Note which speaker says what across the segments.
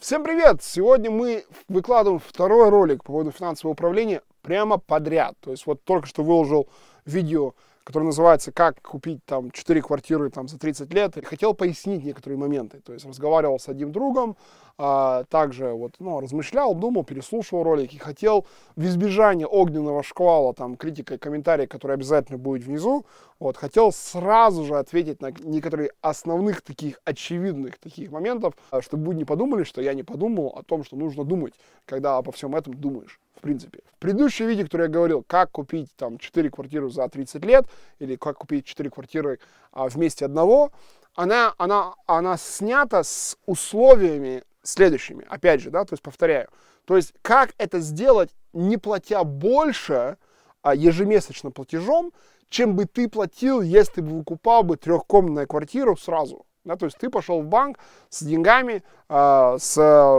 Speaker 1: Всем привет! Сегодня мы выкладываем второй ролик по поводу финансового управления прямо подряд. То есть вот только что выложил видео который называется «Как купить там 4 квартиры там, за 30 лет». И хотел пояснить некоторые моменты. То есть разговаривал с одним другом, а, также вот, ну, размышлял, думал, переслушивал ролики. Хотел в избежание огненного шквала там, критика и комментарии, которые обязательно будет внизу, вот, хотел сразу же ответить на некоторые основных таких очевидных таких моментов, а, чтобы вы не подумали, что я не подумал о том, что нужно думать, когда обо всем этом думаешь в принципе. В предыдущем видео, которое я говорил, как купить там 4 квартиры за 30 лет, или как купить 4 квартиры а, вместе одного, она, она, она снята с условиями следующими, опять же, да, то есть повторяю. То есть как это сделать, не платя больше а, ежемесячно платежом, чем бы ты платил, если бы выкупал бы трехкомнатную квартиру сразу. Да, то есть ты пошел в банк с деньгами, э, с,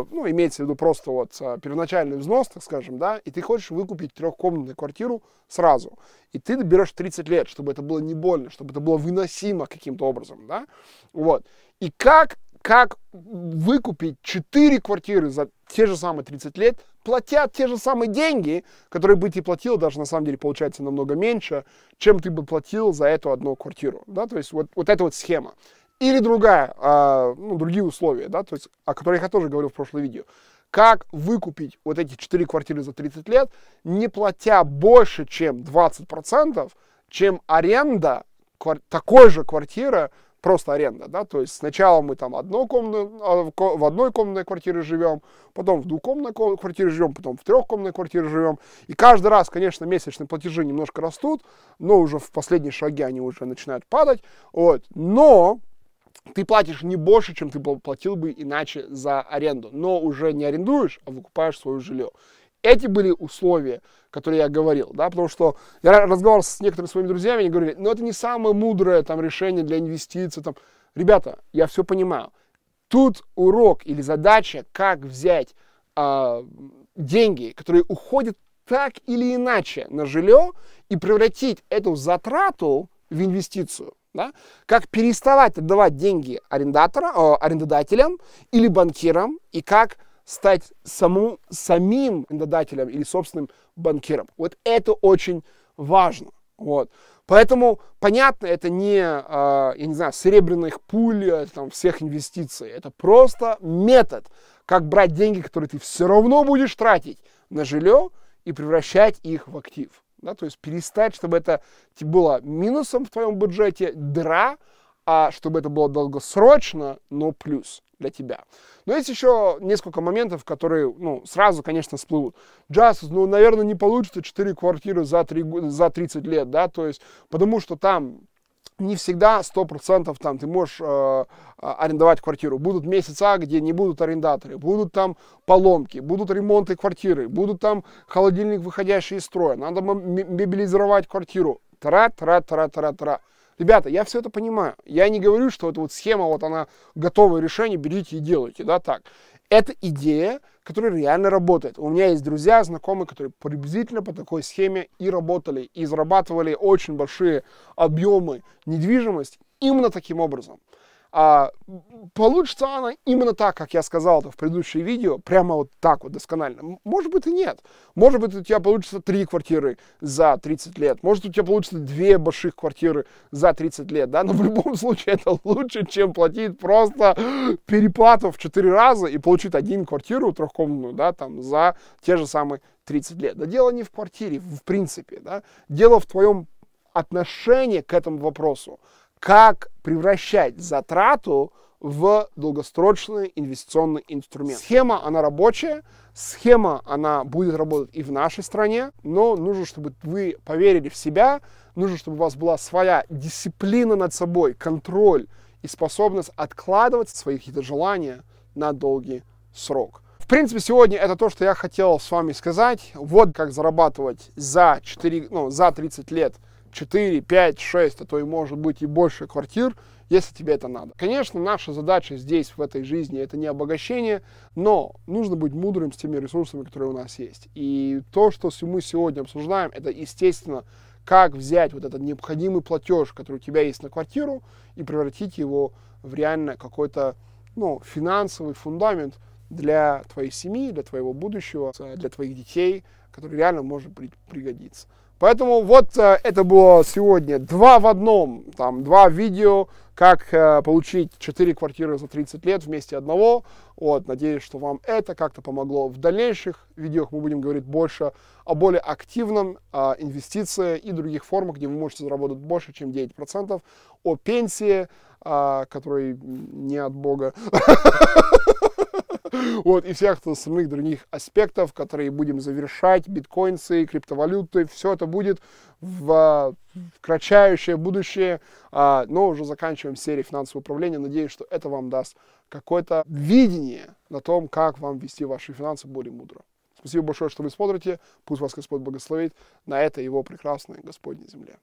Speaker 1: ну, имеется в виду просто вот а, первоначальный взнос, так скажем, да, и ты хочешь выкупить трехкомнатную квартиру сразу. И ты берешь 30 лет, чтобы это было не больно, чтобы это было выносимо каким-то образом, да, вот. И как, как выкупить 4 квартиры за те же самые 30 лет, платя те же самые деньги, которые бы ты платил, даже на самом деле получается намного меньше, чем ты бы платил за эту одну квартиру, да, то есть вот, вот эта вот схема. Или другая, э, ну, другие условия, да, то есть, о которых я тоже говорил в прошлом видео. Как выкупить вот эти 4 квартиры за 30 лет, не платя больше, чем 20%, чем аренда такой же квартиры, просто аренда, да, то есть сначала мы там одно комна... А, в одной комнатной квартире живем, потом в двухкомнатной квартире живем, потом в трехкомнатной квартире живем, и каждый раз, конечно, месячные платежи немножко растут, но уже в последние шаги они уже начинают падать, вот, но ты платишь не больше, чем ты платил бы иначе за аренду, но уже не арендуешь, а выкупаешь свое жилье. Эти были условия, которые я говорил, да, потому что я разговаривал с некоторыми своими друзьями, они говорили, ну это не самое мудрое там решение для инвестиций, там, ребята, я все понимаю. Тут урок или задача, как взять э, деньги, которые уходят так или иначе на жилье, и превратить эту затрату в инвестицию да, как переставать отдавать деньги арендатора, э, арендодателям или банкирам, и как стать саму, самим арендодателем или собственным банкиром. Вот это очень важно. Вот. Поэтому, понятно, это не, а, я не знаю, серебряных пуль, э, там, всех инвестиций. Это просто метод, как брать деньги, которые ты все равно будешь тратить на жилье и превращать их в актив. Да, то есть перестать, чтобы это было минусом в твоем бюджете, дра, а чтобы это было долгосрочно, но плюс для тебя. Но есть еще несколько моментов, которые, ну, сразу, конечно, всплывут. Джаз, ну, наверное, не получится 4 квартиры за, 3, за 30 лет, да, то есть, потому что там не всегда 100% там ты можешь э, а, арендовать квартиру. Будут месяца, где не будут арендаторы, будут там поломки, будут ремонты квартиры, будут там холодильник, выходящий из строя, надо мебелизировать квартиру. Тра-тра-тра-тра-тра. Ребята, я все это понимаю. Я не говорю, что эта вот схема, вот она, готовое решение, берите и делайте, да, так. Это идея, который реально работает. У меня есть друзья, знакомые, которые приблизительно по такой схеме и работали, и зарабатывали очень большие объемы недвижимости именно таким образом а, получится она именно так, как я сказал это в предыдущем видео, прямо вот так вот досконально. Может быть и нет. Может быть у тебя получится три квартиры за 30 лет, может у тебя получится две больших квартиры за 30 лет, да, но в любом случае это лучше, чем платить просто переплату в 4 раза и получить один квартиру трехкомнатную, да, там за те же самые 30 лет. Да дело не в квартире, в принципе, да, дело в твоем отношении к этому вопросу как превращать затрату в долгосрочный инвестиционный инструмент. Схема, она рабочая, схема, она будет работать и в нашей стране, но нужно, чтобы вы поверили в себя, нужно, чтобы у вас была своя дисциплина над собой, контроль и способность откладывать свои какие-то желания на долгий срок. В принципе, сегодня это то, что я хотел с вами сказать. Вот как зарабатывать за, 4, ну, за 30 лет – 4, 5, 6, а то и может быть и больше квартир, если тебе это надо. Конечно, наша задача здесь, в этой жизни, это не обогащение, но нужно быть мудрым с теми ресурсами, которые у нас есть. И то, что мы сегодня обсуждаем, это, естественно, как взять вот этот необходимый платеж, который у тебя есть на квартиру, и превратить его в реально какой-то ну, финансовый фундамент для твоей семьи, для твоего будущего, для твоих детей, который реально может пригодиться. Поэтому вот э, это было сегодня два в одном, там два видео, как э, получить 4 квартиры за 30 лет вместе одного. Вот, надеюсь, что вам это как-то помогло. В дальнейших видео мы будем говорить больше о более активном э, инвестиции и других формах, где вы можете заработать больше, чем 9%, о пенсии, э, которой не от Бога. Вот, и всех самых других аспектов, которые будем завершать, биткоинсы, криптовалюты, все это будет в, а, в кратчайшее будущее, а, но уже заканчиваем серию финансового управления. Надеюсь, что это вам даст какое-то видение на том, как вам вести ваши финансы более мудро. Спасибо большое, что вы смотрите. Пусть вас Господь благословит на это его прекрасной Господней земле.